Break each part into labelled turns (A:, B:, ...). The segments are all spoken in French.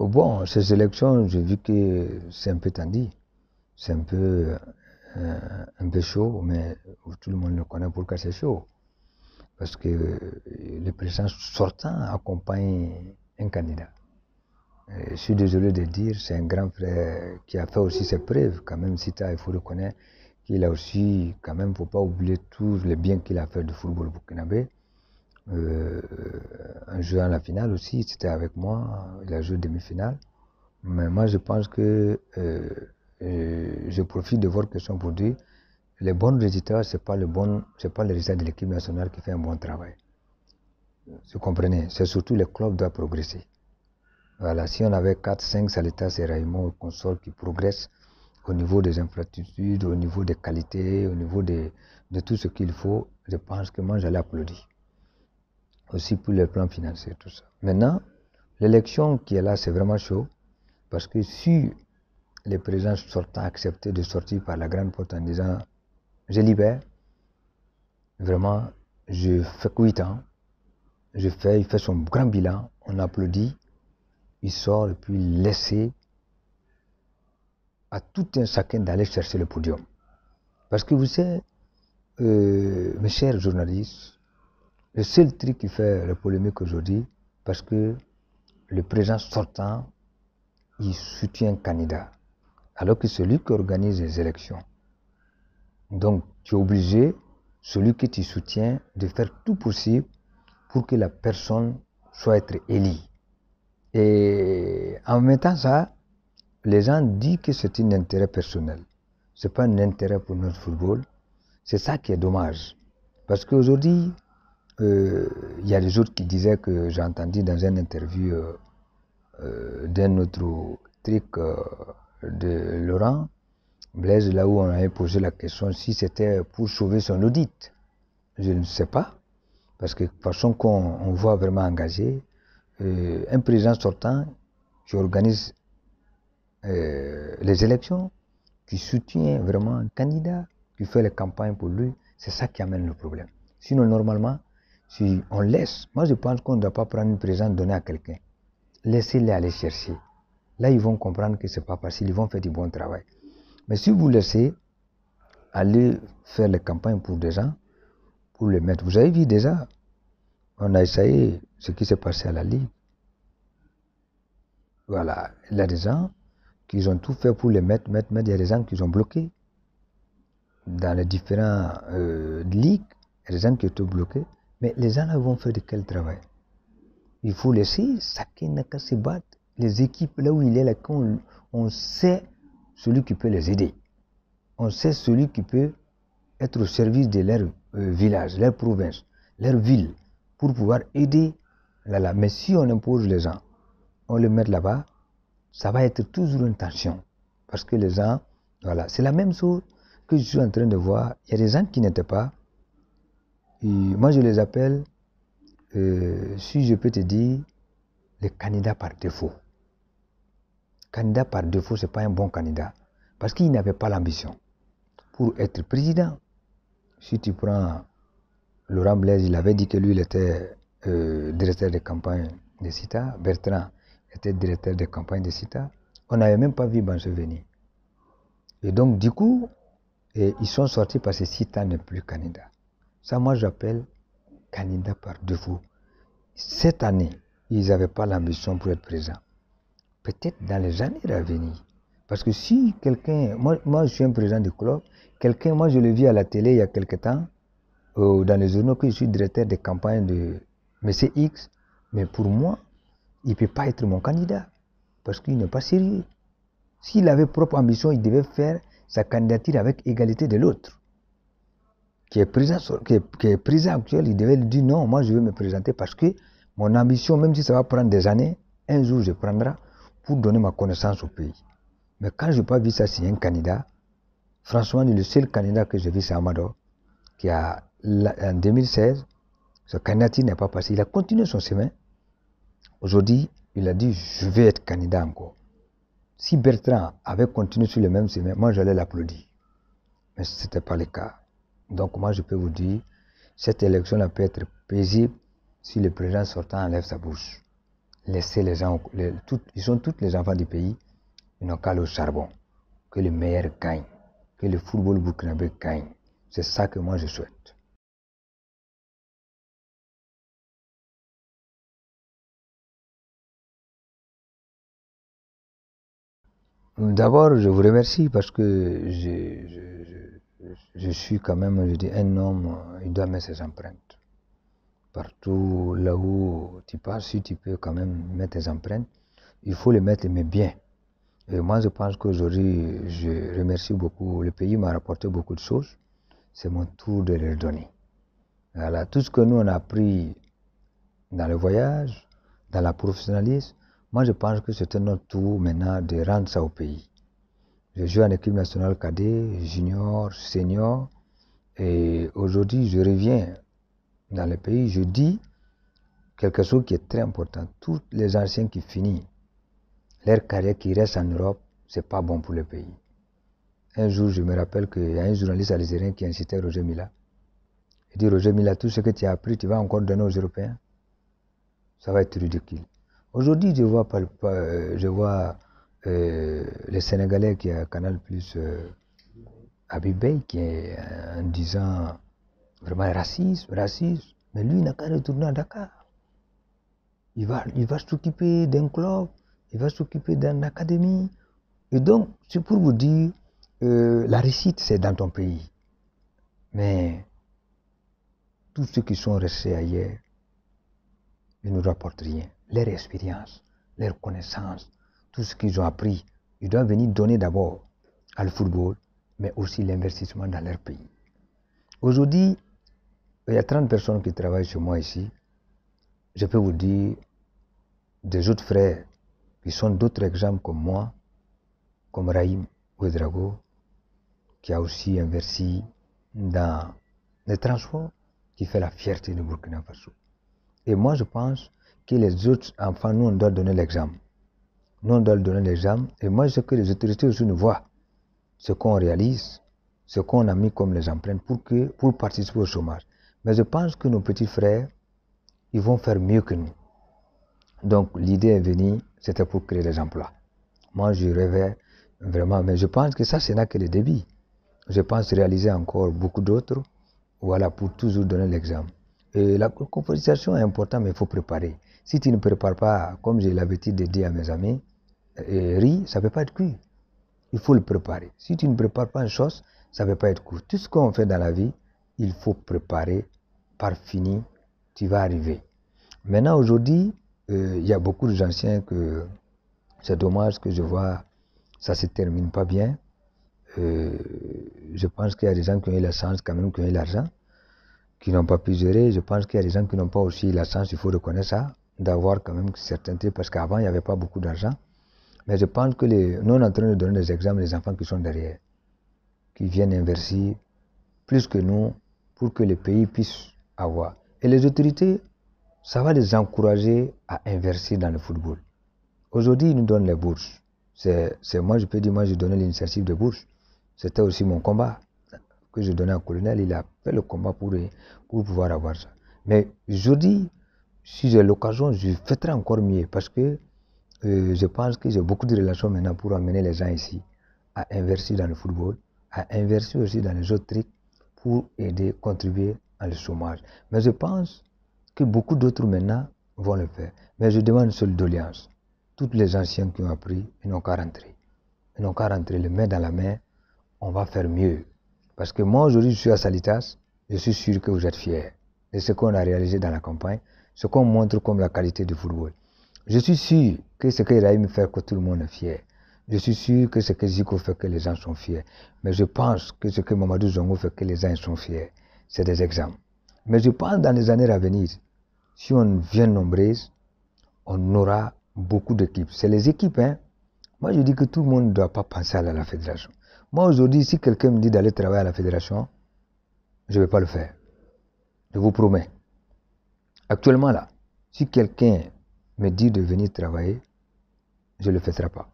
A: Bon, ces élections, j'ai vu que c'est un peu tendu, c'est un peu, euh, un peu chaud, mais tout le monde le connaît pourquoi c'est chaud. Parce que le président sortant accompagne un candidat. je suis désolé de dire, c'est un grand frère qui a fait aussi ses preuves, quand même, si il faut reconnaître qu'il a aussi, quand même, il ne faut pas oublier tous les bien qu'il a fait de football burkinabé en euh, jouant la finale aussi, c'était avec moi, il a joué demi-finale. Mais moi, je pense que euh, je, profite de voir que son dire les bons résultats, ce n'est pas, le bon, pas le résultat de l'équipe nationale qui fait un bon travail. Vous comprenez C'est surtout le club doit progresser. Voilà, si on avait 4, 5 Salitas et Raymond Consort qui progressent au niveau des infrastructures, au niveau des qualités, au niveau de tout ce qu'il faut, je pense que moi j'allais applaudir aussi pour le plan financier, tout ça. Maintenant, l'élection qui est là, c'est vraiment chaud, parce que si les présidents sortants accepter de sortir par la grande porte en disant je libère, vraiment, je fais 8 ans, je fais, il fait son grand bilan, on applaudit, il sort et puis laisser à tout un chacun d'aller chercher le podium. Parce que vous savez, euh, mes chers journalistes, le seul truc qui fait la polémique aujourd'hui, parce que le président sortant, il soutient un candidat, alors que c'est qui organise les élections. Donc, tu es obligé, celui qui tu soutiens, de faire tout possible pour que la personne soit être élue. Et en mettant ça, les gens disent que c'est un intérêt personnel. Ce n'est pas un intérêt pour notre football. C'est ça qui est dommage. Parce qu'aujourd'hui, euh, il y a les autres qui disaient que j'ai entendu dans une interview euh, euh, d'un autre truc de Laurent Blaise, là où on avait posé la question si c'était pour sauver son audit. Je ne sais pas, parce que de toute façon qu'on voit vraiment engagé, un président sortant qui organise les élections, qui soutient vraiment un candidat, qui fait les campagnes pour lui, c'est ça qui amène le problème. Sinon, normalement, si on laisse, moi je pense qu'on ne doit pas prendre une présence donnée à quelqu'un. Laissez-les aller chercher. Là, ils vont comprendre que ce n'est pas facile, ils vont faire du bon travail. Mais si vous laissez aller faire les campagnes pour des gens, pour les mettre, vous avez vu déjà, on a essayé ce qui s'est passé à la Ligue. Voilà, il y a des gens qui ont tout fait pour les mettre, mettre, mettre, il y a des gens qui ont bloqué dans les différents euh, ligues, il y a des gens qui étaient bloqués. Mais les gens là vont faire de quel travail Il faut laisser chacun se battre, les équipes là où il est, là, on, on sait celui qui peut les aider. On sait celui qui peut être au service de leur euh, village, leur province, leur ville, pour pouvoir aider là-là. Mais si on impose les gens, on les met là-bas, ça va être toujours une tension. Parce que les gens, voilà, c'est la même chose que je suis en train de voir. Il y a des gens qui n'étaient pas moi, je les appelle, euh, si je peux te dire, les candidats par défaut. Candidat par défaut, ce n'est pas un bon candidat. Parce qu'il n'avait pas l'ambition. Pour être président, si tu prends Laurent Blaise, il avait dit que lui, il était euh, directeur de campagne de CITA. Bertrand était directeur de campagne de CITA. On n'avait même pas vu Banse Et donc, du coup, ils sont sortis parce que CITA n'est plus candidat. Ça, moi, j'appelle candidat par défaut. Cette année, ils n'avaient pas l'ambition pour être présents. Peut-être dans les années à venir. Parce que si quelqu'un, moi, je suis un président du club, quelqu'un, moi je le vis à la télé il y a quelque temps, euh, dans les journaux, que je suis directeur des campagnes de M. X, mais pour moi, il ne peut pas être mon candidat, parce qu'il n'est pas sérieux. S'il avait propre ambition, il devait faire sa candidature avec égalité de l'autre qui est présent qui actuel, il devait lui dire non, moi je vais me présenter parce que mon ambition, même si ça va prendre des années, un jour je prendrai pour donner ma connaissance au pays. Mais quand je n'ai pas vu ça, c'est un candidat. Franchement, le seul candidat que j'ai vu, c'est Amador, qui a, en 2016, ce candidat n'est pas passé. Il a continué son chemin. Aujourd'hui, il a dit, je vais être candidat encore. Si Bertrand avait continué sur le même chemin, moi, j'allais l'applaudir. Mais ce n'était pas le cas. Donc moi je peux vous dire, cette élection peut être paisible si le président sortant enlève sa bouche. Laissez les gens, ils sont tous les enfants du pays, ils n'ont qu'à le charbon. Que le meilleur gagne, que le football burkinabé gagne. C'est ça que moi je souhaite. D'abord, je vous remercie parce que je je suis quand même, je dis, un homme, il doit mettre ses empreintes. Partout là où tu passes, si tu peux quand même mettre tes empreintes, il faut les mettre, mais bien. Et moi, je pense qu'aujourd'hui, je remercie beaucoup. Le pays m'a rapporté beaucoup de choses. C'est mon tour de les donner. Voilà, tout ce que nous, on a appris dans le voyage, dans la professionnalisme, moi, je pense que c'était notre tour maintenant de rendre ça au pays. Je joue en équipe nationale cadet, junior, senior. Et aujourd'hui, je reviens dans le pays, je dis quelque chose qui est très important. Tous les anciens qui finissent leur carrière, qui restent en Europe, c'est pas bon pour le pays. Un jour, je me rappelle qu'il y a un journaliste algérien qui incitait Roger Mila. Il dit Roger Mila, tout ce que tu as appris, tu vas encore donner aux Européens Ça va être ridicule. Aujourd'hui, je vois, euh, je vois euh, le les Sénégalais qui a Canal Plus euh, qui est euh, en disant vraiment racisme, racisme, mais lui n'a qu'à retourner à Dakar. Il va, il va s'occuper d'un club, il va s'occuper d'une académie. Et donc, c'est pour vous dire, euh, la réussite, c'est dans ton pays. Mais tous ceux qui sont restés ailleurs, ils ne nous rapportent rien. Leur expérience, leur connaissance, tout ce qu'ils ont appris. Ils doivent venir donner d'abord à le football, mais aussi l'investissement dans leur pays. Aujourd'hui, il y a 30 personnes qui travaillent chez moi ici. Je peux vous dire des autres frères qui sont d'autres exemples comme moi, comme Raïm Ouedrago, qui a aussi investi dans les transports qui fait la fierté du Burkina Faso. Et moi, je pense que les autres enfants, nous, on doit donner l'exemple. Nous, on doit donner les Et moi, ce que les autorités aussi nous voient, ce qu'on réalise, ce qu'on a mis comme les empreintes pour, que, pour participer au chômage. Mais je pense que nos petits frères, ils vont faire mieux que nous. Donc, l'idée est venue, c'était pour créer des emplois. Moi, je rêvais vraiment, mais je pense que ça, ce n'est que le débit. Je pense réaliser encore beaucoup d'autres. Voilà, pour toujours donner l'exemple. Et la composition est importante, mais il faut préparer. Si tu ne prépares pas, comme j'ai l'habitude de dire à mes amis, euh, riz, ça ne peut pas être cuit. Il faut le préparer. Si tu ne prépares pas une chose, ça ne peut pas être cuit. Tout ce qu'on fait dans la vie, il faut préparer. Par fini, tu vas arriver. Maintenant, aujourd'hui, euh, il y a beaucoup de gens que c'est dommage que je vois, ça ne se termine pas bien. Euh, je pense qu'il y a des gens qui ont eu la chance quand même, qui ont eu l'argent, qui n'ont pas pu gérer. Je pense qu'il y a des gens qui n'ont pas aussi la chance, il faut reconnaître ça d'avoir quand même certaines parce qu'avant, il n'y avait pas beaucoup d'argent. Mais je pense que les, nous, on est en train de donner des exemples aux enfants qui sont derrière, qui viennent investir plus que nous pour que le pays puisse avoir. Et les autorités, ça va les encourager à investir dans le football. Aujourd'hui, ils nous donnent les bourses. C'est moi, je peux dire, moi, j'ai donné l'initiative de bourses. C'était aussi mon combat que je donnais au colonel. Il a fait le combat pour, pour pouvoir avoir ça. Mais aujourd'hui, si j'ai l'occasion, je ferai encore mieux parce que euh, je pense que j'ai beaucoup de relations maintenant pour amener les gens ici à investir dans le football, à investir aussi dans les autres trucs pour aider, contribuer à le chômage. Mais je pense que beaucoup d'autres maintenant vont le faire. Mais je demande une seule doléance. Tous les anciens qui ont appris, ils n'ont qu'à rentrer. Ils n'ont qu'à rentrer, les mains dans la main, on va faire mieux. Parce que moi, aujourd'hui, je suis à Salitas, je suis sûr que vous êtes fiers de ce qu'on a réalisé dans la campagne ce qu'on montre comme la qualité du football. Je suis sûr que ce que Raïm fait, que tout le monde est fier. Je suis sûr que ce que Zico fait, que les gens sont fiers. Mais je pense que ce que Mamadou Zongo fait, que les gens sont fiers. C'est des exemples. Mais je pense dans les années à venir, si on vient nombreuses, on aura beaucoup d'équipes. C'est les équipes, hein. Moi, je dis que tout le monde ne doit pas penser à la fédération. Moi, aujourd'hui, si quelqu'un me dit d'aller travailler à la fédération, je ne vais pas le faire. Je vous promets. Actuellement, là, si quelqu'un me dit de venir travailler, je ne le ferai pas.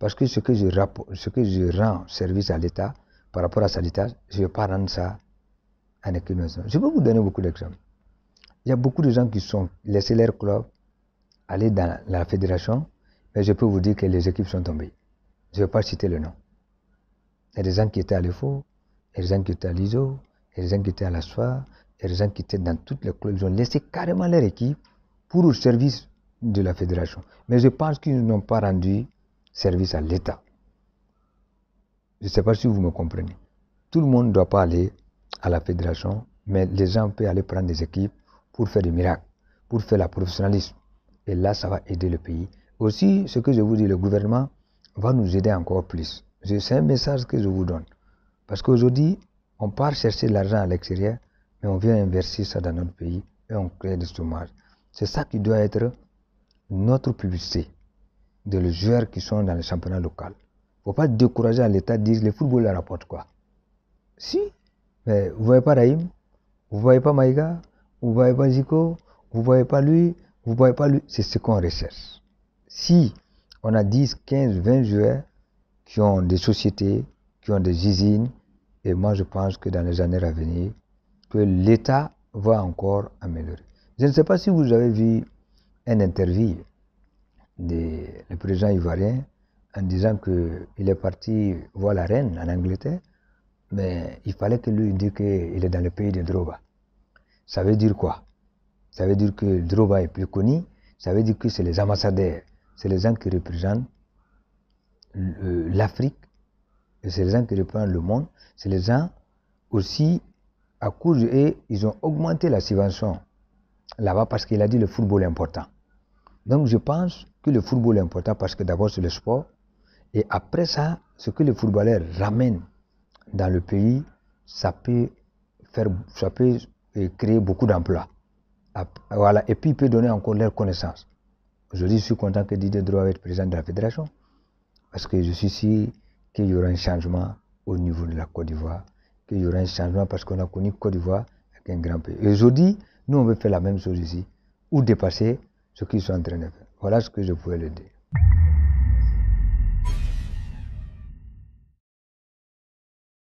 A: Parce que ce que je, rends service à l'État, par rapport à sa l'État, je ne vais pas rendre ça en équilibre. Je peux vous donner beaucoup d'exemples. Il y a beaucoup de gens qui sont laissés leur club, aller dans la fédération, mais je peux vous dire que les équipes sont tombées. Je ne vais pas citer le nom. Il y a des gens qui étaient à l'EFO, il y a des gens qui étaient à l'ISO, il y a des gens qui étaient à la SOA, les gens qui étaient dans toutes les clubs, ils ont laissé carrément leur équipe pour le service de la fédération. Mais je pense qu'ils n'ont pas rendu service à l'État. Je ne sais pas si vous me comprenez. Tout le monde ne doit pas aller à la fédération, mais les gens peuvent aller prendre des équipes pour faire des miracles, pour faire la professionnalisme. Et là, ça va aider le pays. Aussi, ce que je vous dis, le gouvernement va nous aider encore plus. C'est un message que je vous donne. Parce qu'aujourd'hui, on part chercher de l'argent à l'extérieur, mais on vient inverser ça dans notre pays et on crée des chômages. C'est ça qui doit être notre publicité de les joueurs qui sont dans les championnats locaux. Il ne faut pas décourager à l'État de dire le football rapporte quoi. Si, mais vous ne voyez pas Raïm, vous ne voyez pas Maïga, vous ne voyez pas Zico, vous ne voyez pas lui, vous ne voyez pas lui. C'est ce qu'on recherche. Si on a 10, 15, 20 joueurs qui ont des sociétés, qui ont des usines, et moi je pense que dans les années à venir, que l'État va encore améliorer. Je ne sais pas si vous avez vu un interview du président ivoirien en disant qu'il est parti voir la reine en Angleterre, mais il fallait que lui dise qu'il est dans le pays de Droba. Ça veut dire quoi Ça veut dire que Droba est plus connu, ça veut dire que c'est les ambassadeurs, c'est les gens qui représentent euh, l'Afrique, c'est les gens qui représentent le monde, c'est les gens aussi à cause et ils ont augmenté la subvention là-bas parce qu'il a dit le football est important. Donc je pense que le football est important parce que d'abord c'est le sport et après ça, ce que les footballeurs ramènent dans le pays, ça peut faire, euh, créer beaucoup d'emplois. Voilà. Et puis, il peut donner encore leur connaissance. Aujourd'hui, je suis content que Didier Droit va être président de la fédération parce que je suis sûr qu'il y aura un changement au niveau de la Côte d'Ivoire qu'il y aura un changement parce qu'on a connu Côte d'Ivoire avec un grand pays. Et aujourd'hui, nous, on veut faire la même chose ici, ou dépasser ce qu'ils sont en train de faire. Voilà ce que je pouvais leur dire.